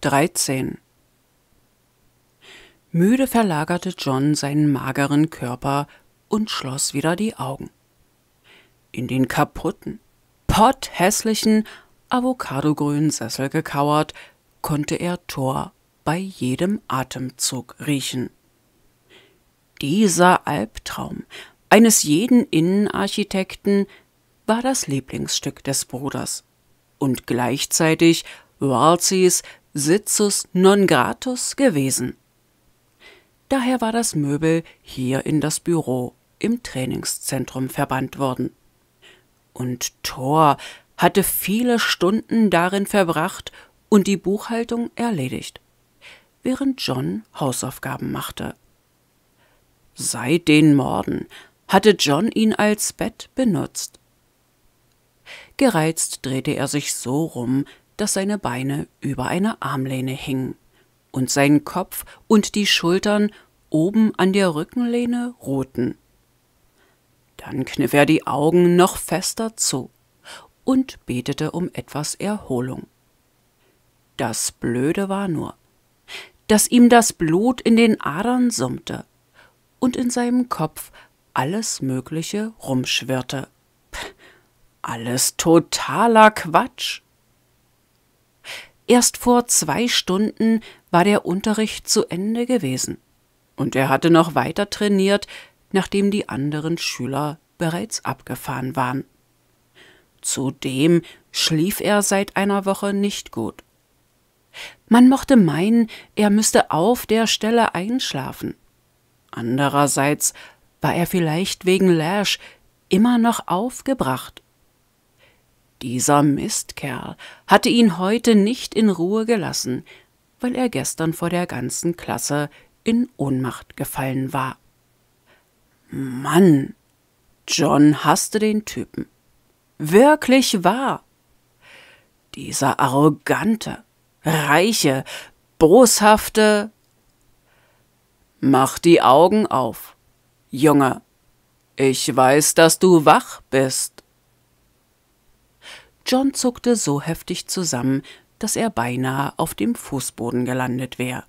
13 Müde verlagerte John seinen mageren Körper und schloss wieder die Augen. In den kaputten, potthässlichen, avocadogrünen Sessel gekauert, konnte er Thor bei jedem Atemzug riechen. Dieser Albtraum eines jeden Innenarchitekten war das Lieblingsstück des Bruders und gleichzeitig Walsys Sitzus non gratus gewesen. Daher war das Möbel hier in das Büro im Trainingszentrum verbannt worden. Und Thor hatte viele Stunden darin verbracht und die Buchhaltung erledigt, während John Hausaufgaben machte. Seit den Morden hatte John ihn als Bett benutzt. Gereizt drehte er sich so rum, dass seine Beine über einer Armlehne hingen und seinen Kopf und die Schultern oben an der Rückenlehne ruhten. Dann kniff er die Augen noch fester zu und betete um etwas Erholung. Das Blöde war nur, dass ihm das Blut in den Adern summte und in seinem Kopf alles Mögliche rumschwirrte. Alles totaler Quatsch. Erst vor zwei Stunden war der Unterricht zu Ende gewesen. Und er hatte noch weiter trainiert, nachdem die anderen Schüler bereits abgefahren waren. Zudem schlief er seit einer Woche nicht gut. Man mochte meinen, er müsste auf der Stelle einschlafen. Andererseits war er vielleicht wegen Lash immer noch aufgebracht dieser Mistkerl hatte ihn heute nicht in Ruhe gelassen, weil er gestern vor der ganzen Klasse in Ohnmacht gefallen war. Mann, John hasste den Typen. Wirklich wahr. Dieser arrogante, reiche, boshafte. Mach die Augen auf, Junge. Ich weiß, dass du wach bist. John zuckte so heftig zusammen, dass er beinahe auf dem Fußboden gelandet wäre.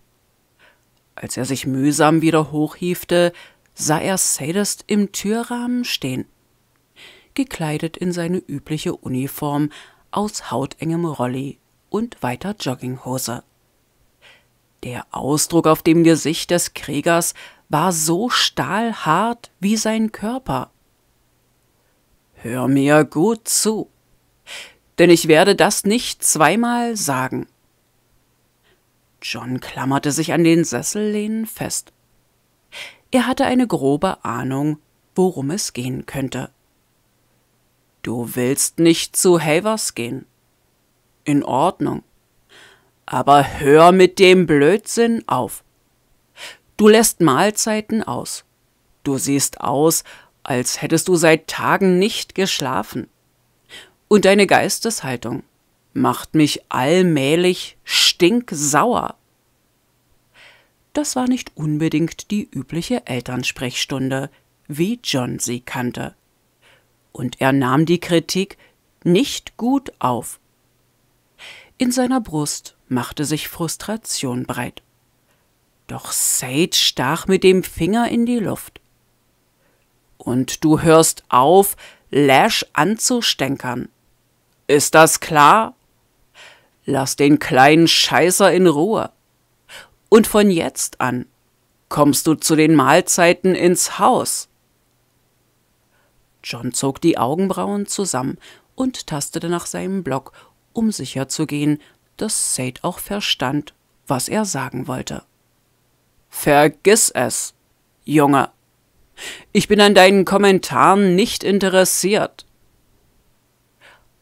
Als er sich mühsam wieder hochhiefte, sah er Sadist im Türrahmen stehen, gekleidet in seine übliche Uniform aus hautengem Rolli und weiter Jogginghose. Der Ausdruck auf dem Gesicht des Kriegers war so stahlhart wie sein Körper. Hör mir gut zu, denn ich werde das nicht zweimal sagen. John klammerte sich an den Sessellehnen fest. Er hatte eine grobe Ahnung, worum es gehen könnte. Du willst nicht zu Havers gehen. In Ordnung. Aber hör mit dem Blödsinn auf. Du lässt Mahlzeiten aus. Du siehst aus, als hättest du seit Tagen nicht geschlafen und deine Geisteshaltung macht mich allmählich stinksauer. Das war nicht unbedingt die übliche Elternsprechstunde, wie John sie kannte. Und er nahm die Kritik nicht gut auf. In seiner Brust machte sich Frustration breit. Doch Sage stach mit dem Finger in die Luft. Und du hörst auf, Lash anzustänkern. Ist das klar? Lass den kleinen Scheißer in Ruhe. Und von jetzt an kommst du zu den Mahlzeiten ins Haus. John zog die Augenbrauen zusammen und tastete nach seinem Block, um sicherzugehen, dass Sate auch verstand, was er sagen wollte. Vergiss es, Junge. Ich bin an deinen Kommentaren nicht interessiert.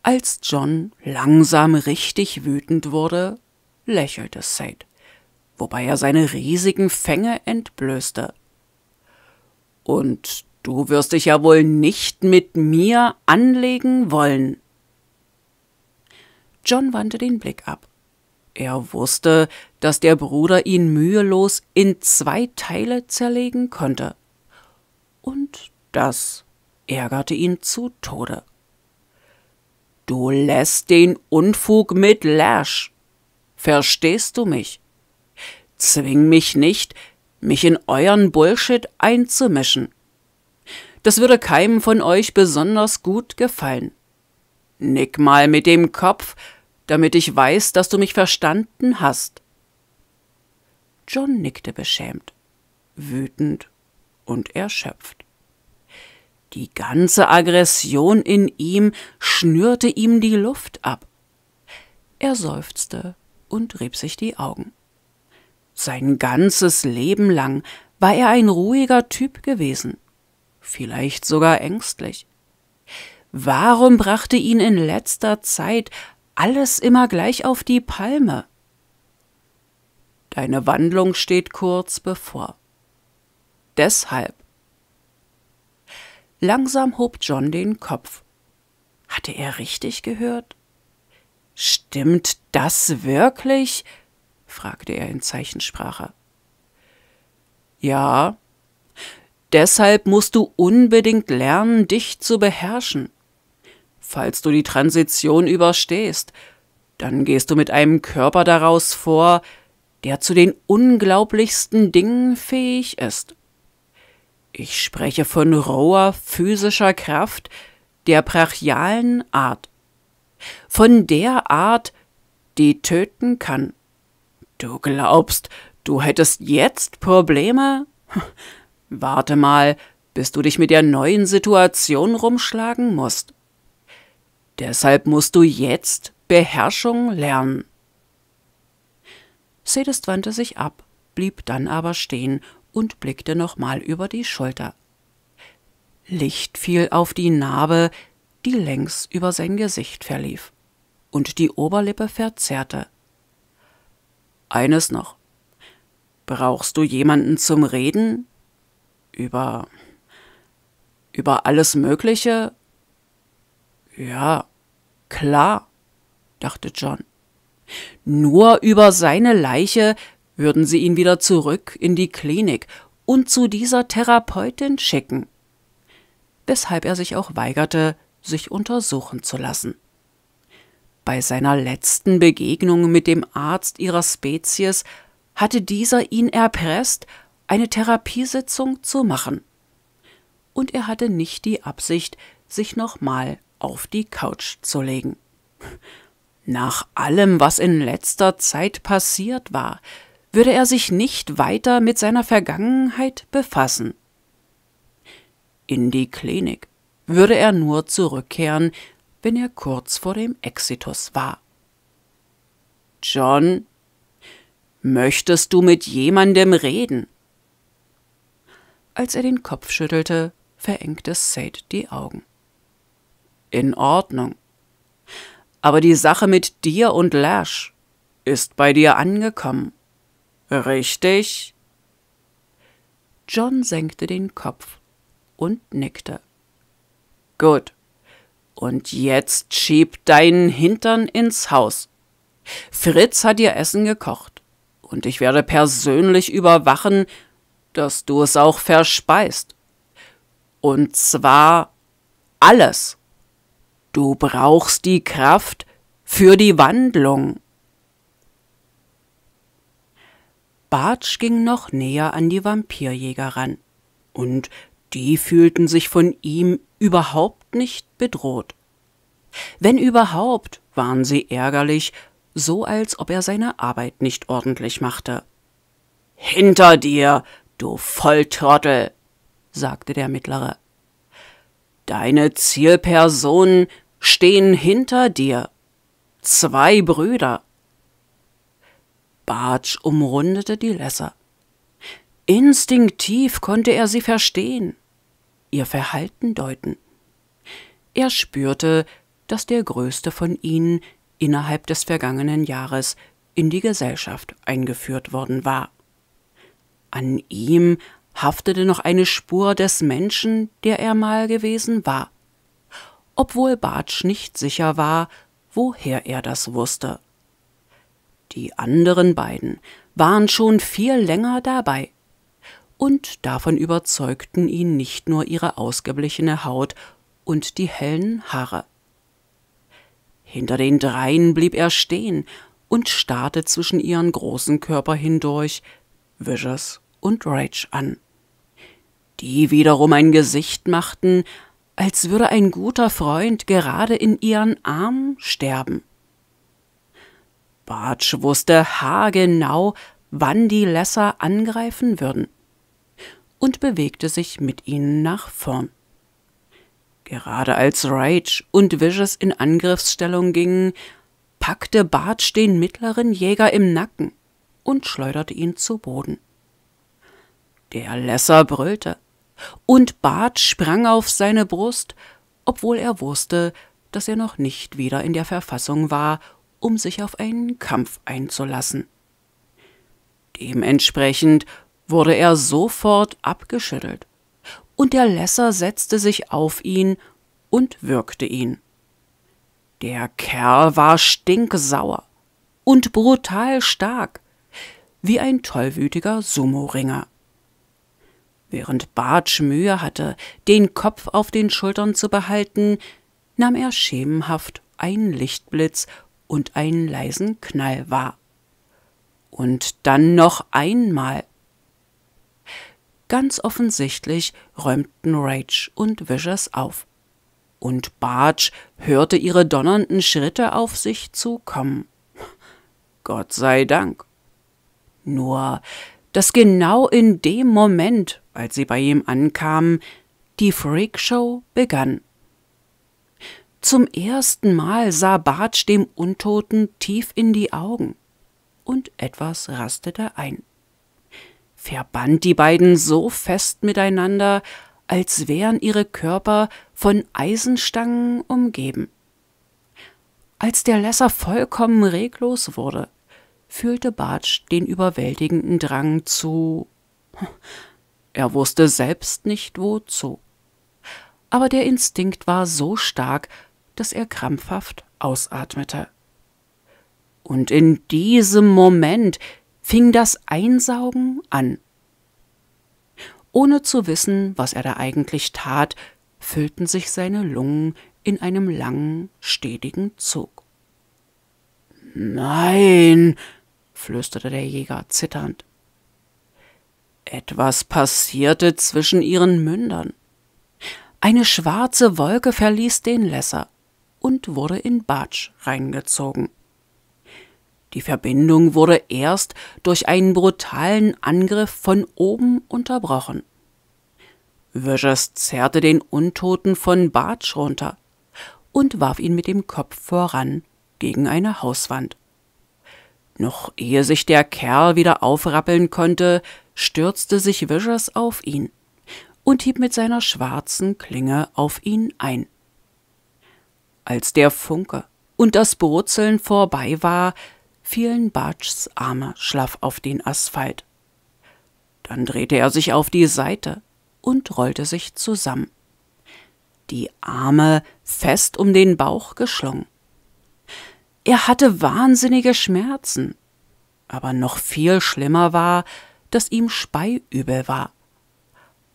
Als John langsam richtig wütend wurde, lächelte Sade, wobei er seine riesigen Fänge entblößte. Und du wirst dich ja wohl nicht mit mir anlegen wollen. John wandte den Blick ab. Er wusste, dass der Bruder ihn mühelos in zwei Teile zerlegen konnte. Und das ärgerte ihn zu Tode. Du lässt den Unfug mit Lash. Verstehst du mich? Zwing mich nicht, mich in euren Bullshit einzumischen. Das würde keinem von euch besonders gut gefallen. Nick mal mit dem Kopf, damit ich weiß, dass du mich verstanden hast. John nickte beschämt, wütend und erschöpft. Die ganze Aggression in ihm schnürte ihm die Luft ab. Er seufzte und rieb sich die Augen. Sein ganzes Leben lang war er ein ruhiger Typ gewesen, vielleicht sogar ängstlich. Warum brachte ihn in letzter Zeit alles immer gleich auf die Palme? Deine Wandlung steht kurz bevor. Deshalb Langsam hob John den Kopf. Hatte er richtig gehört? Stimmt das wirklich? fragte er in Zeichensprache. Ja. Deshalb musst du unbedingt lernen, dich zu beherrschen. Falls du die Transition überstehst, dann gehst du mit einem Körper daraus vor, der zu den unglaublichsten Dingen fähig ist. Ich spreche von roher physischer Kraft der brachialen Art. Von der Art, die töten kann. Du glaubst, du hättest jetzt Probleme? Warte mal, bis du dich mit der neuen Situation rumschlagen musst. Deshalb musst du jetzt Beherrschung lernen. Sedis wandte sich ab, blieb dann aber stehen und blickte nochmal über die Schulter. Licht fiel auf die Narbe, die längs über sein Gesicht verlief und die Oberlippe verzerrte. Eines noch. Brauchst du jemanden zum Reden? Über. über alles Mögliche? Ja, klar, dachte John. Nur über seine Leiche, würden sie ihn wieder zurück in die Klinik und zu dieser Therapeutin schicken, weshalb er sich auch weigerte, sich untersuchen zu lassen. Bei seiner letzten Begegnung mit dem Arzt ihrer Spezies hatte dieser ihn erpresst, eine Therapiesitzung zu machen. Und er hatte nicht die Absicht, sich nochmal auf die Couch zu legen. Nach allem, was in letzter Zeit passiert war, würde er sich nicht weiter mit seiner Vergangenheit befassen. In die Klinik würde er nur zurückkehren, wenn er kurz vor dem Exitus war. John, möchtest du mit jemandem reden? Als er den Kopf schüttelte, verengte Sade die Augen. In Ordnung. Aber die Sache mit dir und Lash ist bei dir angekommen. Richtig. John senkte den Kopf und nickte. Gut. Und jetzt schieb deinen Hintern ins Haus. Fritz hat dir Essen gekocht, und ich werde persönlich überwachen, dass du es auch verspeist. Und zwar alles. Du brauchst die Kraft für die Wandlung. Bartsch ging noch näher an die Vampirjäger ran. Und die fühlten sich von ihm überhaupt nicht bedroht. Wenn überhaupt, waren sie ärgerlich, so als ob er seine Arbeit nicht ordentlich machte. Hinter dir, du Volltörtel, sagte der Mittlere. Deine Zielpersonen stehen hinter dir. Zwei Brüder. Bartsch umrundete die Lässer. Instinktiv konnte er sie verstehen, ihr Verhalten deuten. Er spürte, dass der Größte von ihnen innerhalb des vergangenen Jahres in die Gesellschaft eingeführt worden war. An ihm haftete noch eine Spur des Menschen, der er mal gewesen war, obwohl Bartsch nicht sicher war, woher er das wusste. Die anderen beiden waren schon viel länger dabei. Und davon überzeugten ihn nicht nur ihre ausgeblichene Haut und die hellen Haare. Hinter den dreien blieb er stehen und starrte zwischen ihren großen Körper hindurch Vicious und Rage an. Die wiederum ein Gesicht machten, als würde ein guter Freund gerade in ihren Armen sterben. Bartsch wusste haargenau, wann die Lesser angreifen würden und bewegte sich mit ihnen nach vorn. Gerade als Rage und Vicious in Angriffsstellung gingen, packte Bartsch den mittleren Jäger im Nacken und schleuderte ihn zu Boden. Der Lesser brüllte, und Bartsch sprang auf seine Brust, obwohl er wusste, dass er noch nicht wieder in der Verfassung war, um sich auf einen Kampf einzulassen. Dementsprechend wurde er sofort abgeschüttelt, und der Lesser setzte sich auf ihn und würgte ihn. Der Kerl war stinksauer und brutal stark, wie ein tollwütiger Sumo-Ringer. Während Bartsch Mühe hatte, den Kopf auf den Schultern zu behalten, nahm er schemenhaft einen Lichtblitz und einen leisen Knall war. Und dann noch einmal. Ganz offensichtlich räumten Rage und Vishers auf. Und Barge hörte ihre donnernden Schritte auf sich zukommen. Gott sei Dank. Nur, dass genau in dem Moment, als sie bei ihm ankamen, die Freakshow begann. Zum ersten Mal sah Bartsch dem Untoten tief in die Augen. Und etwas rastete ein. Verband die beiden so fest miteinander, als wären ihre Körper von Eisenstangen umgeben. Als der Lesser vollkommen reglos wurde, fühlte Bartsch den überwältigenden Drang zu. Er wusste selbst nicht wozu. Aber der Instinkt war so stark, dass er krampfhaft ausatmete. Und in diesem Moment fing das Einsaugen an. Ohne zu wissen, was er da eigentlich tat, füllten sich seine Lungen in einem langen, stetigen Zug. Nein, flüsterte der Jäger zitternd. Etwas passierte zwischen ihren Mündern. Eine schwarze Wolke verließ den Lässer und wurde in Bartsch reingezogen. Die Verbindung wurde erst durch einen brutalen Angriff von oben unterbrochen. Wirges zerrte den Untoten von Bartsch runter und warf ihn mit dem Kopf voran gegen eine Hauswand. Noch ehe sich der Kerl wieder aufrappeln konnte, stürzte sich Vischers auf ihn und hieb mit seiner schwarzen Klinge auf ihn ein. Als der Funke und das Brutzeln vorbei war, fielen Bartschs Arme schlaff auf den Asphalt. Dann drehte er sich auf die Seite und rollte sich zusammen. Die Arme fest um den Bauch geschlungen. Er hatte wahnsinnige Schmerzen, aber noch viel schlimmer war, dass ihm Speiübel war.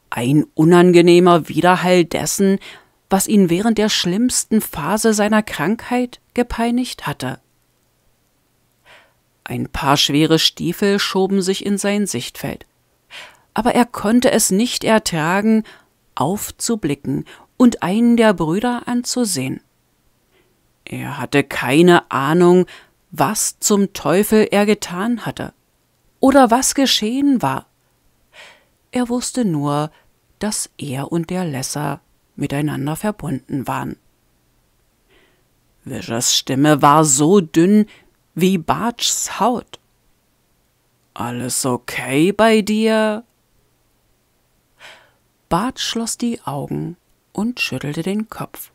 Ein unangenehmer Widerhall dessen, was ihn während der schlimmsten Phase seiner Krankheit gepeinigt hatte. Ein paar schwere Stiefel schoben sich in sein Sichtfeld, aber er konnte es nicht ertragen, aufzublicken und einen der Brüder anzusehen. Er hatte keine Ahnung, was zum Teufel er getan hatte oder was geschehen war. Er wusste nur, dass er und der Lesser miteinander verbunden waren. Wischers Stimme war so dünn wie Bartschs Haut. Alles okay bei dir? Bart schloss die Augen und schüttelte den Kopf.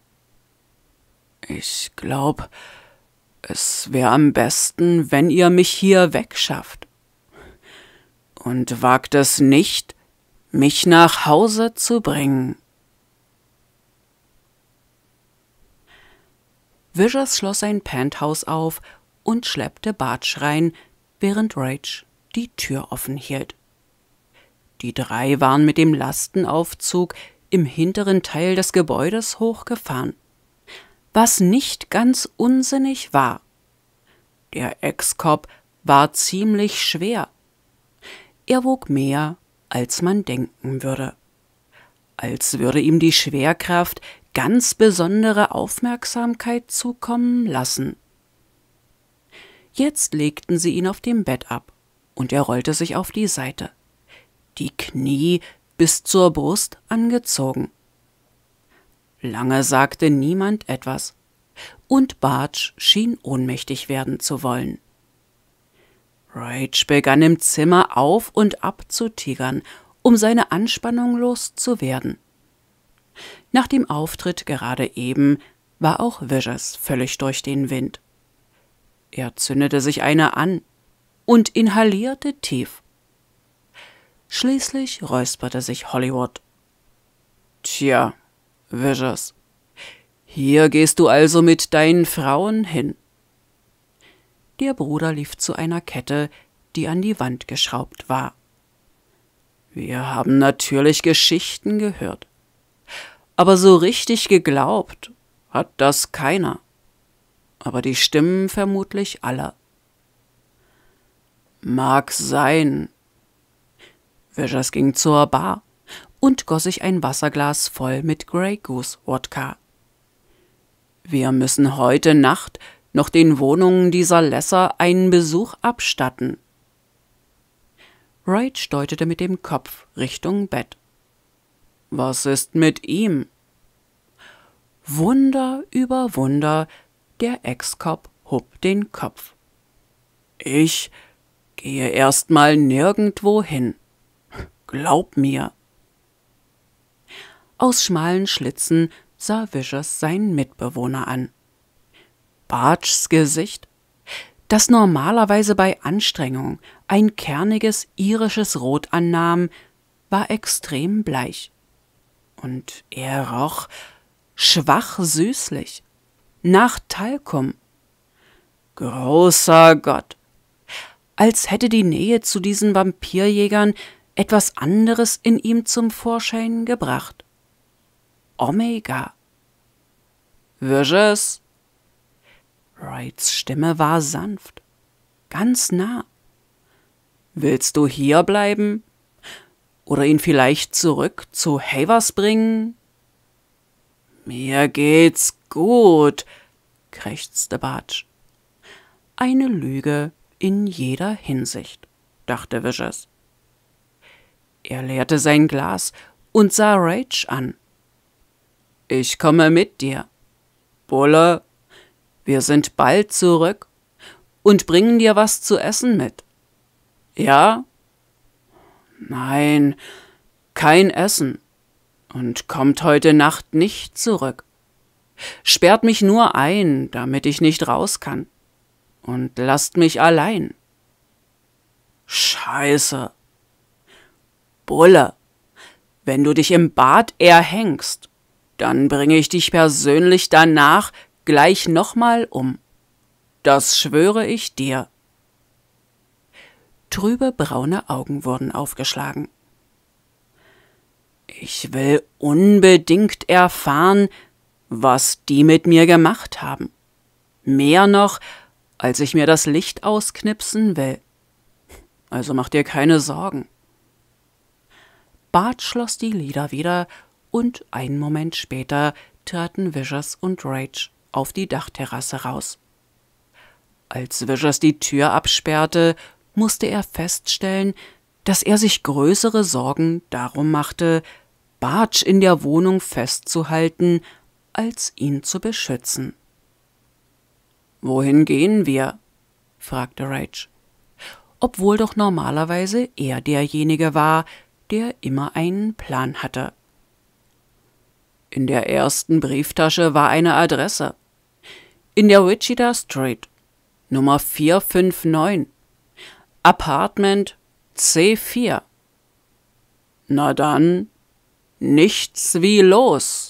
Ich glaub, es wäre am besten, wenn ihr mich hier wegschafft. Und wagt es nicht, mich nach Hause zu bringen. Vishers schloss sein Penthouse auf und schleppte Bartsch rein, während Rage die Tür offen hielt. Die drei waren mit dem Lastenaufzug im hinteren Teil des Gebäudes hochgefahren, was nicht ganz unsinnig war. Der Ex-Cop war ziemlich schwer. Er wog mehr, als man denken würde. Als würde ihm die Schwerkraft ganz besondere Aufmerksamkeit zukommen lassen. Jetzt legten sie ihn auf dem Bett ab, und er rollte sich auf die Seite, die Knie bis zur Brust angezogen. Lange sagte niemand etwas, und Bartsch schien ohnmächtig werden zu wollen. Rage begann im Zimmer auf und ab zu tigern, um seine Anspannung loszuwerden. Nach dem Auftritt gerade eben war auch Vigers völlig durch den Wind. Er zündete sich eine an und inhalierte tief. Schließlich räusperte sich Hollywood. Tja, Vigers, hier gehst du also mit deinen Frauen hin. Der Bruder lief zu einer Kette, die an die Wand geschraubt war. Wir haben natürlich Geschichten gehört aber so richtig geglaubt hat das keiner, aber die Stimmen vermutlich aller. Mag sein. Vejas ging zur Bar und goss sich ein Wasserglas voll mit Grey Goose Wodka. Wir müssen heute Nacht noch den Wohnungen dieser Lässer einen Besuch abstatten. Wright deutete mit dem Kopf Richtung Bett. Was ist mit ihm? Wunder über Wunder, der Ex-Cop hob den Kopf. Ich gehe erstmal nirgendwo hin. Glaub mir. Aus schmalen Schlitzen sah Vicious seinen Mitbewohner an. Bartschs Gesicht, das normalerweise bei Anstrengung ein kerniges irisches Rot annahm, war extrem bleich und er roch schwach süßlich nach Talkum. Großer Gott! Als hätte die Nähe zu diesen Vampirjägern etwas anderes in ihm zum Vorschein gebracht. Omega. Wirges? Wrights Stimme war sanft, ganz nah. Willst du hier bleiben? Oder ihn vielleicht zurück zu Havers bringen? Mir geht's gut, krächzte Bartsch. Eine Lüge in jeder Hinsicht, dachte Vischers. Er leerte sein Glas und sah Rage an. Ich komme mit dir. Bulle, wir sind bald zurück und bringen dir was zu essen mit. Ja, Nein, kein Essen und kommt heute Nacht nicht zurück. Sperrt mich nur ein, damit ich nicht raus kann. Und lasst mich allein. Scheiße. Bulle, wenn du dich im Bad erhängst, dann bringe ich dich persönlich danach gleich nochmal um. Das schwöre ich dir. Trübe braune Augen wurden aufgeschlagen. Ich will unbedingt erfahren, was die mit mir gemacht haben. Mehr noch, als ich mir das Licht ausknipsen will. Also mach dir keine Sorgen. Bart schloss die Lieder wieder und einen Moment später traten Vishers und Rage auf die Dachterrasse raus. Als Vishers die Tür absperrte, musste er feststellen, dass er sich größere Sorgen darum machte, Bartsch in der Wohnung festzuhalten, als ihn zu beschützen. Wohin gehen wir? fragte Rage, obwohl doch normalerweise er derjenige war, der immer einen Plan hatte. In der ersten Brieftasche war eine Adresse. In der Wichita Street, Nummer 459, Apartment C4. Na dann, nichts wie los.